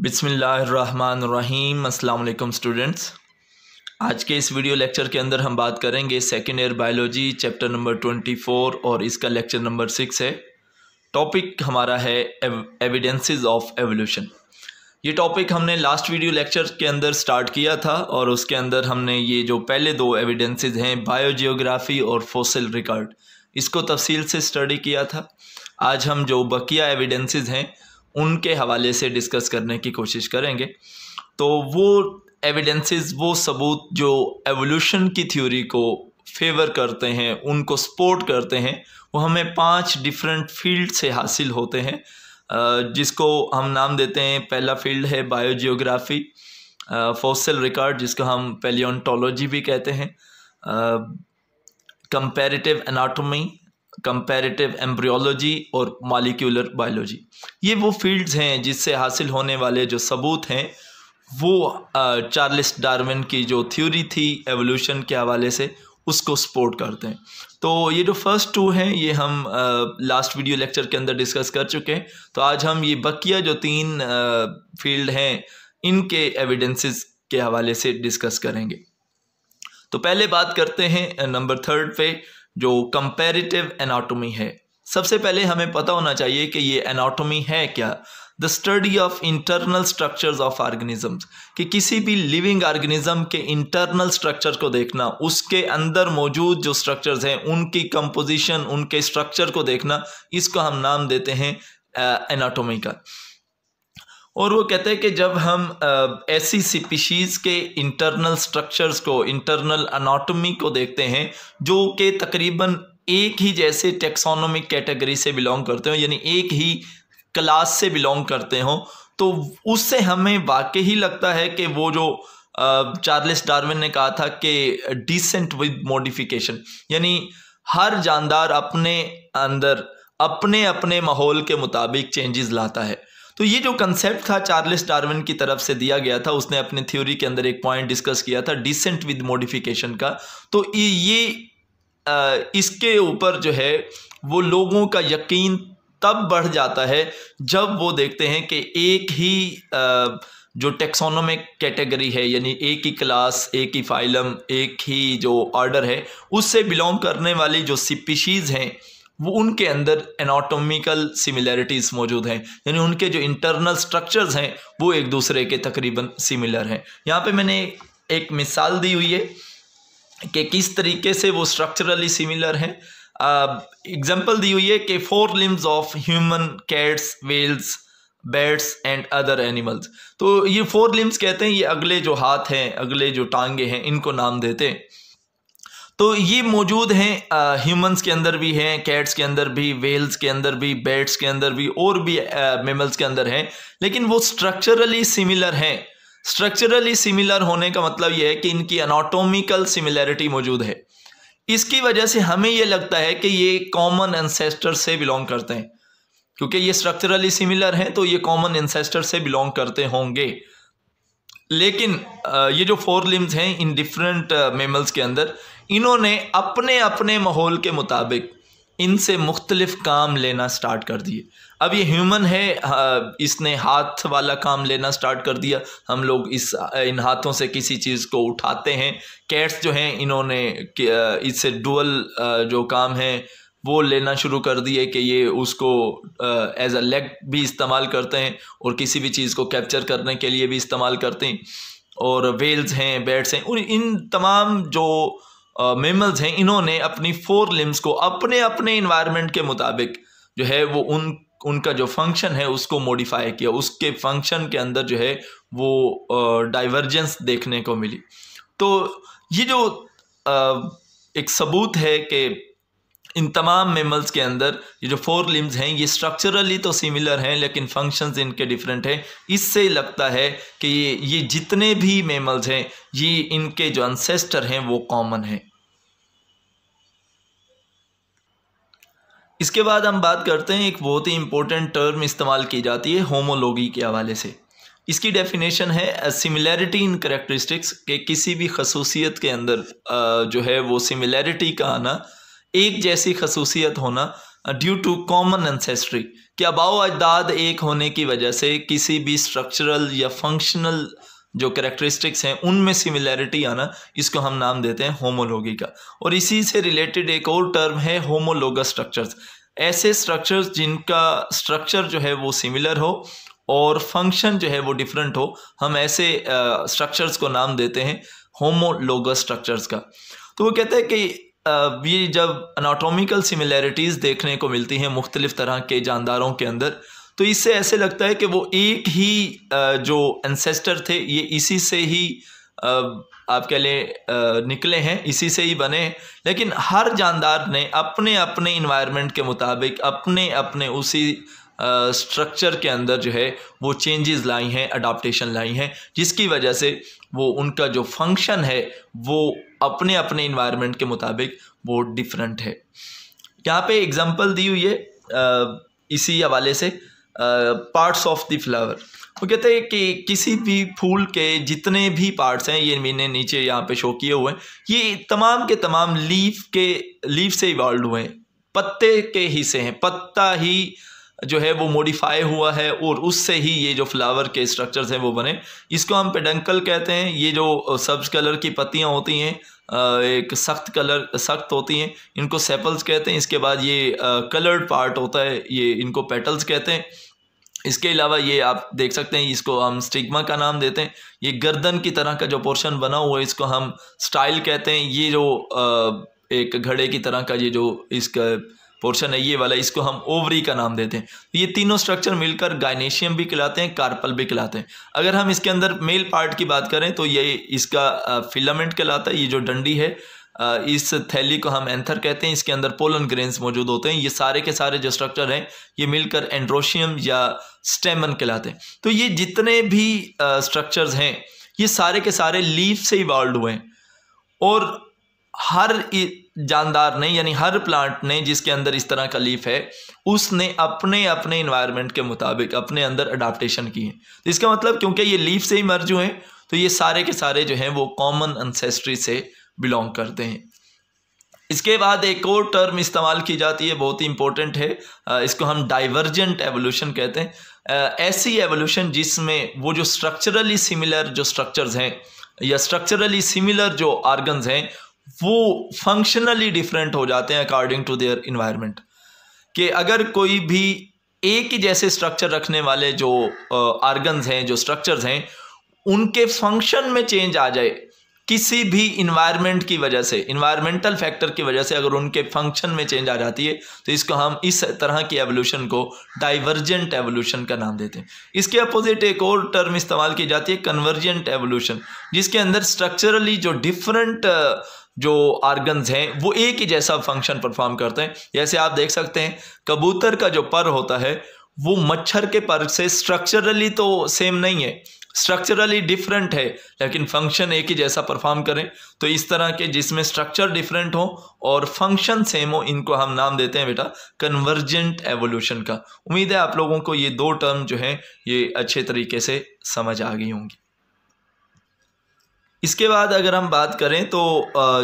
बिसमीम् अल्लाम स्टूडेंट्स आज के इस वीडियो लेक्चर के अंदर हम बात करेंगे second year biology chapter number twenty four और इसका लेक्चर नंबर सिक्स है टॉपिक हमारा है एविडेंसेस ऑफ एवोल्यूशन ये टॉपिक हमने लास्ट वीडियो लेक्चर के अंदर स्टार्ट किया था और उसके अंदर हमने ये जो पहले दो एविडेंसेस हैं बायोजियोग्राफी और फोसिल रिकॉर्ड इसको तफसील से स्टडी किया था आज हम जो बकिया एविडेंसिस हैं उनके हवाले से डिस्कस करने की कोशिश करेंगे तो वो एविडेंसेस वो सबूत जो एवोल्यूशन की थ्योरी को फेवर करते हैं उनको सपोर्ट करते हैं वो हमें पांच डिफरेंट फील्ड से हासिल होते हैं जिसको हम नाम देते हैं पहला फील्ड है बायोजियोग्राफी फोसल रिकॉर्ड जिसको हम पेलियोन्टोलॉजी भी कहते हैं कंपेरेटिव एनाटोमी कंपैरेटिव एम्ब्रियोलॉजी और मालिक्यूलर बायोलॉजी ये वो फील्ड्स हैं जिससे हासिल होने वाले जो सबूत हैं वो चार्लिस डार्विन की जो थ्योरी थी एवोल्यूशन के हवाले से उसको सपोर्ट करते हैं तो ये जो फर्स्ट टू हैं ये हम लास्ट वीडियो लेक्चर के अंदर डिस्कस कर चुके हैं तो आज हम ये बकिया जो तीन फील्ड हैं इनके एविडेंसेस के हवाले से डिस्कस करेंगे तो पहले बात करते हैं नंबर थर्ड पे जो कंपेरेटिव एनाटोमी है सबसे पहले हमें पता होना चाहिए कि ये एनाटोमी है क्या the study of internal structures of organisms कि किसी भी लिविंग ऑर्गेनिज्म के इंटरनल स्ट्रक्चर को देखना उसके अंदर मौजूद जो स्ट्रक्चर्स हैं उनकी कंपोजिशन उनके स्ट्रक्चर को देखना इसको हम नाम देते हैं एनाटोमी का और वो कहते हैं कि जब हम ऐसी स्पीशीज़ के इंटरनल स्ट्रक्चर्स को इंटरनल अनाटोमी को देखते हैं जो कि तकरीबन एक ही जैसे टेक्सोनोमिक कैटेगरी से बिलोंग करते हो यानी एक ही क्लास से बिलोंग करते हो तो उससे हमें वाकई ही लगता है कि वो जो चार्लिस डार्विन ने कहा था कि डिसेंट विद मॉडिफिकेशन यानी हर जानदार अपने अंदर अपने अपने माहौल के मुताबिक चेंजेस लाता है तो ये जो कंसेप्ट था चार्लिस डार्विन की तरफ से दिया गया था उसने अपने थ्योरी के अंदर एक पॉइंट डिस्कस किया था डिसेंट विद मॉडिफिकेशन का तो ये इसके ऊपर जो है वो लोगों का यकीन तब बढ़ जाता है जब वो देखते हैं कि एक ही जो टेक्सोनोमिक कैटेगरी है यानी एक ही क्लास एक ही फाइलम एक ही जो ऑर्डर है उससे बिलोंग करने वाली जो स्पीशीज़ हैं वो उनके अंदर एनाटोमिकल सिमिलैरिटीज़ मौजूद हैं यानी उनके जो इंटरनल स्ट्रक्चर्स हैं वो एक दूसरे के तकरीबन सिमिलर हैं यहाँ पे मैंने एक मिसाल दी हुई है कि किस तरीके से वो स्ट्रक्चरली सिमिलर हैं एग्जाम्पल दी हुई है कि forelimbs of human cats whales bats and other animals तो ये फोर लिम्स कहते हैं ये अगले जो हाथ हैं अगले जो टांगे हैं इनको नाम देते हैं तो ये मौजूद हैं ह्यूमंस के अंदर भी हैं कैट्स के अंदर भी वेल्स के अंदर भी बेट्स के अंदर भी और भी मेमल्स के अंदर हैं लेकिन वो स्ट्रक्चरली सिमिलर हैं स्ट्रक्चरली सिमिलर होने का मतलब यह है कि इनकी अनाटोमिकल सिमिलैरिटी मौजूद है इसकी वजह से हमें यह लगता है कि ये कॉमन एंसेस्टर से बिलोंग करते हैं क्योंकि ये स्ट्रक्चरली सिमिलर हैं तो ये कॉमन एंसेस्टर से बिलोंग करते होंगे लेकिन ये जो फोर लिम्स हैं इन डिफरेंट मेमल्स के अंदर इन्होंने अपने अपने माहौल के मुताबिक इनसे मुख्तलिफ काम लेना स्टार्ट कर दिए अब ये ह्यूमन है इसने हाथ वाला काम लेना स्टार्ट कर दिया हम लोग इस इन हाथों से किसी चीज़ को उठाते हैं कैट्स जो हैं इन्होंने इससे डुअल जो काम है वो लेना शुरू कर दिए कि ये उसको एज अ लेग भी इस्तेमाल करते हैं और किसी भी चीज़ को कैप्चर करने के लिए भी इस्तेमाल करते हैं और वेल्स हैं बैट्स हैं इन तमाम जो मेमल्स हैं इन्होंने अपनी फोर लिम्स को अपने अपने इन्वायरमेंट के मुताबिक जो है वो उन उनका जो फंक्शन है उसको मॉडिफाई किया उसके फंक्शन के अंदर जो है वो डाइवर्जेंस देखने को मिली तो ये जो आ, एक सबूत है कि इन तमाम मेमल्स के अंदर ये जो फोर लिम्स हैं ये स्ट्रक्चरली तो सिमिलर हैं लेकिन फंक्शंस इनके डिफरेंट हैं इससे लगता है कि ये ये जितने भी मेमल्स हैं ये इनके जो अनसेस्टर हैं वो कॉमन हैं इसके बाद हम बात करते हैं एक बहुत ही इंपॉर्टेंट टर्म इस्तेमाल की जाती है होमोलोगी के हवाले से इसकी डेफिनेशन है सिमिलैरिटी इन करेक्टरिस्टिक्स के किसी भी खसूसियत के अंदर जो है वो सिमिलैरिटी का आना एक जैसी खसूसियत होना ड्यू टू कॉमन एंसेस्ट्री क्या अबाव अजदाद एक होने की वजह से किसी भी स्ट्रक्चरल या फंक्शनल जो करेक्टरिस्टिक्स हैं उनमें सिमिलैरिटी आना इसको हम नाम देते हैं होमोलोगी का और इसी से रिलेटेड एक और टर्म है होमोलोगस स्ट्रक्चर्स ऐसे स्ट्रक्चर्स जिनका स्ट्रक्चर जो है वो सिमिलर हो और फंक्शन जो है वो डिफरेंट हो हम ऐसे स्ट्रक्चर्स को नाम देते हैं होमोलोगस स्ट्रक्चर्स का तो वो कहते हैं कि ये जब अनाटोमिकल सिमिलैरिटीज़ देखने को मिलती हैं मुख्तलिफ़ तरह के जानदारों के अंदर तो इससे ऐसे लगता है कि वो एक ही जो एंसेस्टर थे ये इसी से ही आप कह लें निकले हैं इसी से ही बने लेकिन हर जानदार ने अपने अपने इन्वायरमेंट के मुताबिक अपने अपने उसी स्ट्रक्चर के अंदर जो है वो चेंजेस लाई हैं अडाप्टेशन लाई हैं जिसकी वजह से वो उनका जो फंक्शन है वो अपने अपने इन्वायरमेंट के मुताबिक वो डिफरेंट है यहाँ पे एग्जांपल दी हुई है इसी हवाले से पार्ट्स ऑफ द फ्लावर वो कहते हैं कि किसी भी फूल के जितने भी पार्ट्स हैं ये मैंने नीचे यहाँ पे शो किए हुए हैं ये तमाम के तमाम लीफ के लीफ से इवॉल्व हुए हैं पत्ते के हिस्से हैं पत्ता ही जो है वो मॉडिफाई हुआ है और उससे ही ये जो फ्लावर के स्ट्रक्चर्स हैं वो बने इसको हम पेडंकल कहते हैं ये जो सब्ज कलर की पत्तियाँ होती हैं एक सख्त कलर सख्त होती हैं इनको सेपल्स कहते हैं इसके बाद ये कलर्ड पार्ट होता है ये इनको पेटल्स कहते हैं इसके अलावा ये आप देख सकते हैं इसको हम स्टिग्मा का नाम देते हैं ये गर्दन की तरह का जो पोर्शन बना हुआ है इसको हम स्टाइल कहते हैं ये जो एक घड़े की तरह का ये जो इसका पोर्शन है ये वाला इसको हम ओवरी का नाम देते हैं तो ये तीनों स्ट्रक्चर मिलकर गाइनेशियम भी कहलाते हैं कार्पल भी कहलाते हैं अगर हम इसके अंदर मेल पार्ट की बात करें तो ये इसका फिलामेंट कहलाता है ये जो डंडी है इस थैली को हम एंथर कहते हैं इसके अंदर पोलन ग्रेन्स मौजूद होते हैं ये सारे के सारे जो स्ट्रक्चर हैं ये मिलकर एंड्रोशियम या स्टेमन कहलाते हैं तो ये जितने भी स्ट्रक्चर्स हैं ये सारे के सारे लीफ से इवॉल्व हुए हैं और हर जानदार ने यानी हर प्लांट ने जिसके अंदर इस तरह का लीफ है उसने अपने अपने इन्वायरमेंट के मुताबिक अपने अंदर अडाप्टेशन की है तो इसका मतलब क्योंकि ये लीफ से ही मर्ज हुए तो ये सारे के सारे जो हैं वो कॉमन अनसेस्ट्री से बिलोंग करते हैं इसके बाद एक और टर्म इस्तेमाल की जाती है बहुत ही इंपॉर्टेंट है इसको हम डाइवर्जेंट एवोल्यूशन कहते हैं ऐसी एवोल्यूशन जिसमें वो जो स्ट्रक्चरली सिमिलर जो स्ट्रक्चर्स हैं या स्ट्रक्चरली सिमिलर जो ऑर्गन्स हैं वो फंक्शनली डिफरेंट हो जाते हैं अकॉर्डिंग टू देयर इन्वायरमेंट कि अगर कोई भी एक ही जैसे स्ट्रक्चर रखने वाले जो ऑर्गन्स हैं जो स्ट्रक्चर्स हैं उनके फंक्शन में चेंज आ जाए किसी भी इन्वायरमेंट की वजह से इन्वायरमेंटल फैक्टर की वजह से अगर उनके फंक्शन में चेंज आ जाती है तो इसको हम इस तरह की एवोल्यूशन को डाइवर्जेंट एवोल्यूशन का नाम देते हैं इसके अपोजिट एक और टर्म इस्तेमाल की जाती है कन्वर्जेंट एवोल्यूशन जिसके अंदर स्ट्रक्चरली जो डिफरेंट जो आर्गन्स हैं वो एक ही जैसा फंक्शन परफॉर्म करते हैं जैसे आप देख सकते हैं कबूतर का जो पर होता है वो मच्छर के पर से स्ट्रक्चरली तो सेम नहीं है स्ट्रक्चरली डिफरेंट है लेकिन फंक्शन एक ही जैसा परफॉर्म करें तो इस तरह के जिसमें स्ट्रक्चर डिफरेंट हो और फंक्शन सेम हो इनको हम नाम देते हैं बेटा कन्वर्जेंट एवोल्यूशन का उम्मीद है आप लोगों को ये दो टर्म जो है ये अच्छे तरीके से समझ आ गई होंगी इसके बाद अगर हम बात करें तो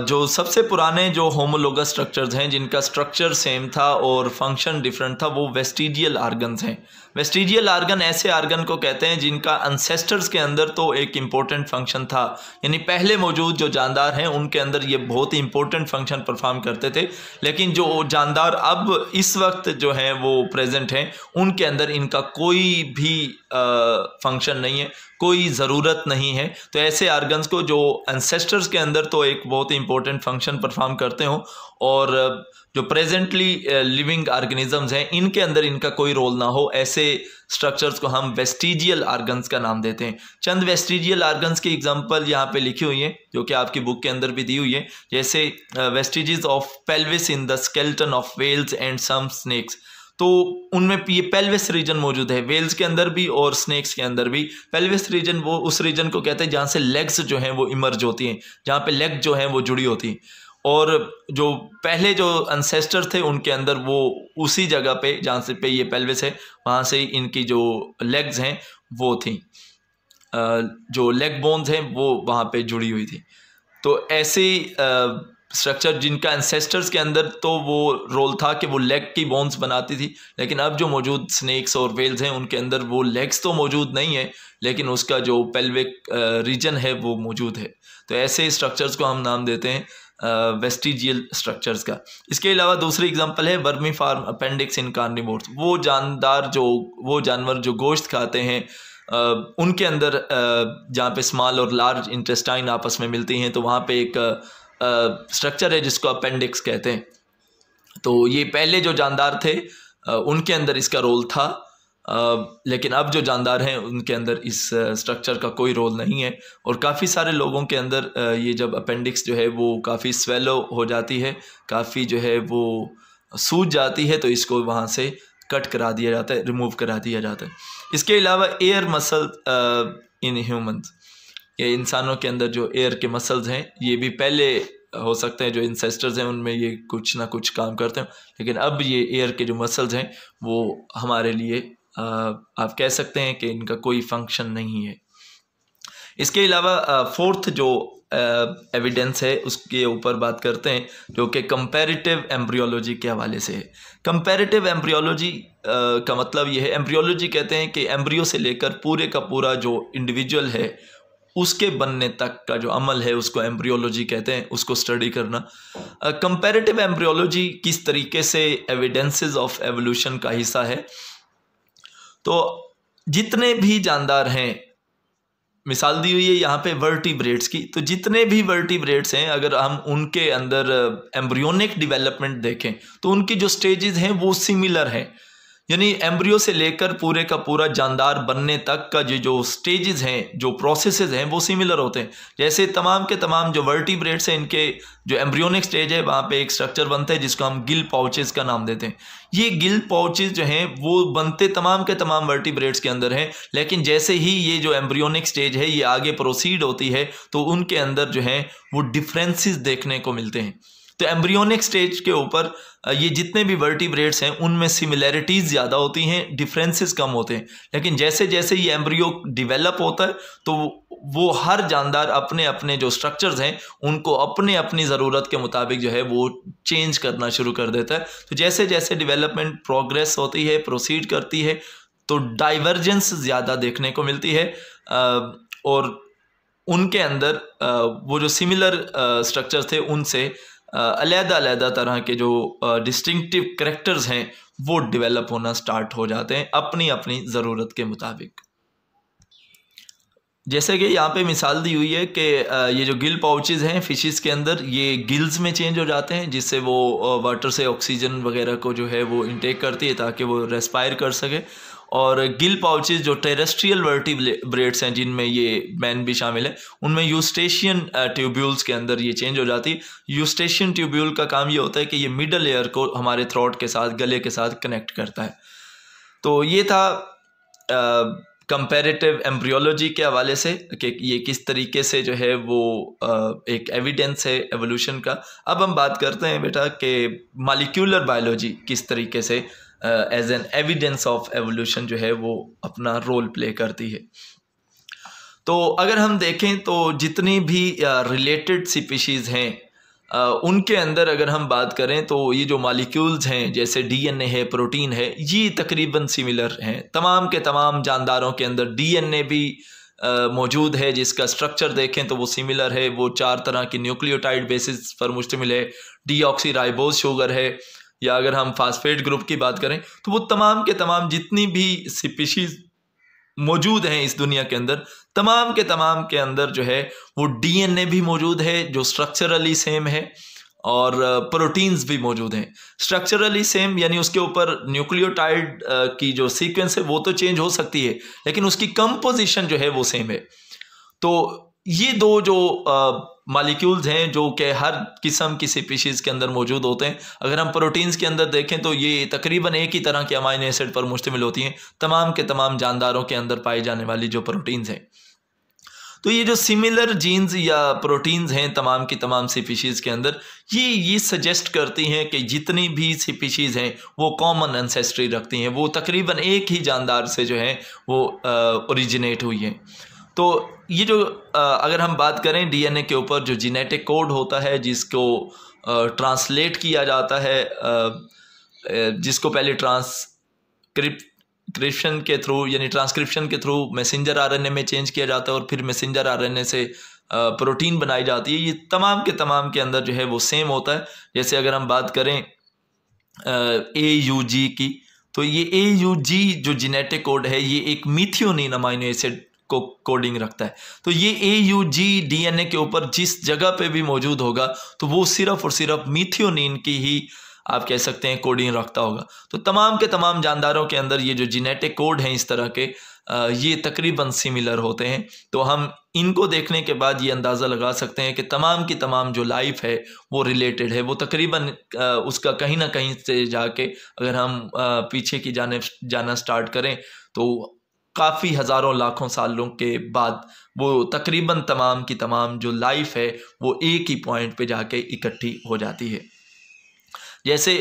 जो सबसे पुराने जो होमोलोगस स्ट्रक्चर्स हैं जिनका स्ट्रक्चर सेम था और फंक्शन डिफरेंट था वो वेस्टिजियल आर्गन्स हैं वेस्टिजियल आर्गन ऐसे आर्गन को कहते हैं जिनका अनसेस्टर्स के अंदर तो एक इम्पॉर्टेंट फंक्शन था यानी पहले मौजूद जो जानदार हैं उनके अंदर ये बहुत ही इंपॉर्टेंट फंक्शन परफॉर्म करते थे लेकिन जो जानदार अब इस वक्त जो हैं वो प्रेजेंट हैं उनके अंदर इनका कोई भी फंक्शन नहीं है कोई ज़रूरत नहीं है तो ऐसे आर्गन्स को जो एंसेस्टर्स के अंदर तो एक बहुत ही इंपॉर्टेंट फंक्शन परफॉर्म करते हो और जो प्रेजेंटली लिविंग ऑर्गेनिजम्स हैं इनके अंदर इनका कोई रोल ना हो ऐसे स्ट्रक्चर्स को हम वेस्टिजियल आर्गन्स का नाम देते हैं चंद वेस्टिजियल आर्गन्स की एग्जांपल यहाँ पे लिखी हुई है जो कि आपकी बुक के अंदर भी दी हुई है जैसे vestiges of pelvis in the skeleton of whales and some snakes तो उनमें ये पेल्विस रीजन मौजूद है वेल्स के अंदर भी और स्नेक्स के अंदर भी पेल्विस रीजन वो उस रीजन को कहते हैं जहाँ से लेग्स जो हैं वो इमर्ज होती हैं जहाँ पे लेग जो हैं वो जुड़ी होती हैं और जो पहले जो अनसेस्टर थे उनके अंदर वो उसी जगह पे जहाँ से पे ये पेल्विस है वहाँ से इनकी जो लेग्स हैं वो थी जो लेग बोन्स हैं वो वहाँ पर जुड़ी हुई थी तो ऐसे स्ट्रक्चर जिनका एंसेस्टर्स के अंदर तो वो रोल था कि वो लेग की बोन्स बनाती थी लेकिन अब जो मौजूद स्नैक्स और वेल्स हैं उनके अंदर वो लेग्स तो मौजूद नहीं है लेकिन उसका जो पेल्विक रीजन है वो मौजूद है तो ऐसे स्ट्रक्चर्स को हम नाम देते हैं वेस्टिजियल स्ट्रक्चर्स का इसके अलावा दूसरी एग्जांपल है vermiform appendix in carnivores वो जानदार जो वो जानवर जो गोश्त खाते हैं उनके अंदर जहाँ पे स्मॉल और लार्ज इंटेस्टाइन आपस में मिलती हैं तो वहाँ पे एक स्ट्रक्चर है जिसको अपेंडिक्स कहते हैं तो ये पहले जो जानदार थे उनके अंदर इसका रोल था लेकिन अब जो जानदार हैं उनके अंदर इस स्ट्रक्चर का कोई रोल नहीं है और काफ़ी सारे लोगों के अंदर ये जब अपेंडिक्स जो है वो काफ़ी स्वेलो हो जाती है काफ़ी जो है वो सूज जाती है तो इसको वहाँ से कट करा दिया जाता है रिमूव करा दिया जाता है इसके अलावा एयर मसल इन ह्यूमन्स कि इंसानों के अंदर जो एयर के मसल्स हैं ये भी पहले हो सकते हैं जो इंसेस्टर्स हैं उनमें ये कुछ ना कुछ काम करते हैं लेकिन अब ये एयर के जो मसल्स हैं वो हमारे लिए आप कह सकते हैं कि इनका कोई फंक्शन नहीं है इसके अलावा फोर्थ जो एविडेंस है उसके ऊपर बात करते हैं जो कि कंपैरेटिव एम्ब्रियोलॉजी के हवाले से है कंपैरेटिव एम्ब्रियोलॉजी का मतलब ये है एम्ब्रियोलॉजी कहते हैं कि एम्ब्रियो से लेकर पूरे का पूरा जो इंडिविजुअल है उसके बनने तक का जो अमल है उसको एम्ब्रियोलॉजी कहते हैं उसको स्टडी करना कंपेरेटिव एम्ब्रियोलॉजी किस तरीके से एविडेंसेस ऑफ एवोल्यूशन का हिस्सा है तो जितने भी जानदार हैं मिसाल दी हुई है यहाँ पे वर्टिब्रेट्स की तो जितने भी वर्टिब्रेट्स हैं अगर हम उनके अंदर एम्ब्रियोनिक डेवलपमेंट देखें तो उनकी जो स्टेजेस हैं वो सिमिलर हैं यानी एम्ब्रियो से लेकर पूरे का पूरा जानदार बनने तक का जो जो स्टेजेस हैं जो प्रोसेसेस हैं वो सिमिलर होते हैं जैसे तमाम के तमाम जो वर्टिब्रेट्स हैं इनके जो एम्ब्रियोनिक स्टेज है वहाँ पे एक स्ट्रक्चर बनता है जिसको हम गिल पाउचेस का नाम देते हैं ये गिल पाउचेस जो हैं वो बनते तमाम के तमाम वर्टिब्रेट्स के अंदर हैं लेकिन जैसे ही ये जो एम्ब्रियोनिक स्टेज है ये आगे प्रोसीड होती है तो उनके अंदर जो है वो डिफ्रेंसिस देखने को मिलते हैं तो एम्ब्रियोनिक स्टेज के ऊपर ये जितने भी वर्टिब्रेट्स हैं उनमें सिमिलैरिटीज़ ज़्यादा होती हैं डिफरेंसेस कम होते हैं लेकिन जैसे जैसे ये एम्ब्रियो डिवेलप होता है तो वो हर जानदार अपने अपने जो स्ट्रक्चर्स हैं उनको अपने अपनी ज़रूरत के मुताबिक जो है वो चेंज करना शुरू कर देता है तो जैसे जैसे डिवेलपमेंट प्रोग्रेस होती है प्रोसीड करती है तो डाइवर्जेंस ज़्यादा देखने को मिलती है और उनके अंदर वो जो सिमिलर स्ट्रक्चर थे उनसे अलहदा अलहदा तरह के जो डिस्टिंक्टिव करेक्टर्स हैं वो डेवलप होना स्टार्ट हो जाते हैं अपनी अपनी ज़रूरत के मुताबिक जैसे कि यहाँ पे मिसाल दी हुई है कि ये जो गिल पाउचेज़ हैं फ़िशेस के अंदर ये गिल्स में चेंज हो जाते हैं जिससे वो वाटर से ऑक्सीजन वगैरह को जो है वो इनटेक करती है ताकि वो रेस्पायर कर सके और गिल पाउचेज जो टेरेस्ट्रियल वर्टिब्रेट्स हैं जिनमें ये मैन भी शामिल है उनमें यूस्टेशियन ट्यूब्यूल्स के अंदर ये चेंज हो जाती है यूस्टेशियन ट्यूब्यूल का काम ये होता है कि ये मिडल एयर को हमारे थ्रॉट के साथ गले के साथ कनेक्ट करता है तो ये था कंपेरेटिव एम्ब्रियोलॉजी के हवाले से कि ये किस तरीके से जो है वो आ, एक एविडेंस है एवोल्यूशन का अब हम बात करते हैं बेटा कि मालिक्यूलर बायोलॉजी किस तरीके से as an evidence of evolution जो है वो अपना रोल प्ले करती है तो अगर हम देखें तो जितनी भी रिलेटेड स्पीशीज़ हैं उनके अंदर अगर हम बात करें तो ये जो मालिक्यूल्स हैं जैसे डीएनए है प्रोटीन है ये तकरीबन सिमिलर हैं तमाम के तमाम जानदारों के अंदर डीएनए भी मौजूद है जिसका स्ट्रक्चर देखें तो वो सिमिलर है वो चार तरह की न्यूक्लियोटाइड बेसिस पर मुश्तमिल है डी डीऑक्सीराइबोज शुगर है या अगर हम फास्फेट ग्रुप की बात करें तो वो तमाम के तमाम जितनी भी स्पीशीज मौजूद हैं इस दुनिया के अंदर तमाम के तमाम के अंदर जो है वो डीएनए भी मौजूद है जो स्ट्रक्चरली सेम है और प्रोटीन्स भी मौजूद हैं स्ट्रक्चरली सेम यानी उसके ऊपर न्यूक्लियोटाइड की जो सीक्वेंस है वो तो चेंज हो सकती है लेकिन उसकी कंपोजिशन जो है वो सेम है तो ये दो जो मालिक्यूल्स हैं जो कि हर किस्म की स्पीशीज़ के अंदर मौजूद होते हैं अगर हम प्रोटीन्स के अंदर देखें तो ये तकरीबन एक ही तरह के अमाइन एसिड पर मुश्तमिल होती हैं तमाम के तमाम जानदारों के अंदर पाई जाने वाली जो प्रोटीन्स हैं तो ये जो सिमिलर जीन्स या प्रोटीन्स हैं तमाम की तमाम स्पीशीज़ के अंदर ये ये सजेस्ट करती हैं कि जितनी भी स्पीशीज़ हैं वो कॉमन एंसेस्ट्री रखती हैं वो तकरीबन एक ही जानदार से जो है वो ओरिजिनेट हुई हैं तो ये जो अगर हम बात करें डीएनए के ऊपर जो जीनेटिक कोड होता है जिसको ट्रांसलेट किया जाता है जिसको पहले ट्रांसक्रिप्शन क्रिप्शन के थ्रू यानी ट्रांसक्रिप्शन के थ्रू मैसेंजर आरएनए में चेंज किया जाता है और फिर मैसेंजर आरएनए से प्रोटीन बनाई जाती है ये तमाम के तमाम के अंदर जो है वो सेम होता है जैसे अगर हम बात करें ए यू जी की तो ये ए यू जी जो जीनेटिक कोड है ये एक मिथियोनिन अमाइनो एसिड को कोडिंग रखता है तो ये A U G D N A के ऊपर जिस जगह पे भी मौजूद होगा तो वो सिर्फ और सिर्फ मिथियोनिन की ही आप कह सकते हैं कोडिंग रखता होगा तो तमाम के तमाम जानदारों के अंदर ये जो जीनेटिक कोड हैं इस तरह के ये तकरीबन सिमिलर होते हैं तो हम इनको देखने के बाद ये अंदाज़ा लगा सकते हैं कि तमाम की तमाम जो लाइफ है वो रिलेटेड है वो तकरीबन उसका कहीं ना कहीं से जाके अगर हम पीछे की जाने जाना स्टार्ट करें तो काफ़ी हज़ारों लाखों सालों के बाद वो तकरीबन तमाम की तमाम जो लाइफ है वो एक ही पॉइंट पे जाके इकट्ठी हो जाती है जैसे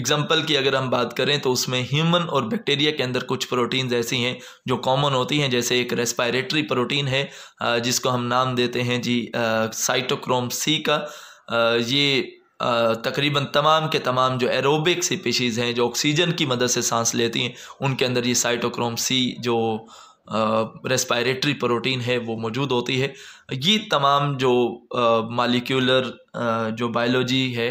एग्ज़ाम्पल की अगर हम बात करें तो उसमें ह्यूमन और बैक्टीरिया के अंदर कुछ प्रोटीन्स ऐसी हैं जो कॉमन होती हैं जैसे एक रेस्पायरेटरी प्रोटीन है जिसको हम नाम देते हैं जी साइटोक्रोम सी का ये तकरीबन तमाम के तमाम जो एरोबिक स्पीशीज़ हैं जो ऑक्सीजन की मदद से सांस लेती हैं उनके अंदर ये साइटोक्रोम सी जो रेस्पायरेटरी प्रोटीन है वो मौजूद होती है ये तमाम जो मालिक्यूलर जो बायोलॉजी है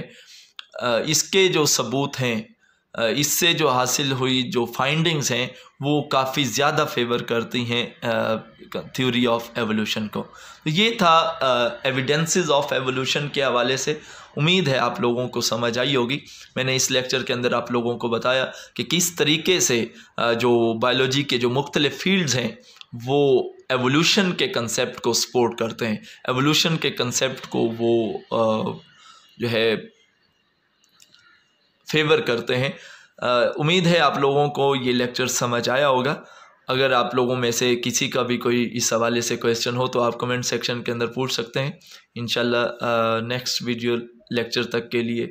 इसके जो सबूत हैं इससे जो हासिल हुई जो फाइंडिंग्स हैं वो काफ़ी ज़्यादा फेवर करती हैं थ्योरी ऑफ एवोल्यूशन को तो ये था एविडेंसेस ऑफ एवोल्यूशन के हवाले से उम्मीद है आप लोगों को समझ आई होगी मैंने इस लेक्चर के अंदर आप लोगों को बताया कि किस तरीके से जो बायोलॉजी के जो मुख्तलिफ़ फील्ड्स हैं वो एवोल्यूशन के कंसेप्ट को सपोर्ट करते हैं एवोल्यूशन के कंसेप्ट को वो जो है फेवर करते हैं उम्मीद है आप लोगों को ये लेक्चर समझ आया होगा अगर आप लोगों में से किसी का भी कोई इस हवाले से क्वेश्चन हो तो आप कमेंट सेक्शन के अंदर पूछ सकते हैं इन नेक्स्ट वीडियो लेक्चर तक के लिए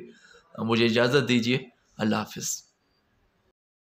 मुझे इजाज़त दीजिए अल्लाह हाफिज़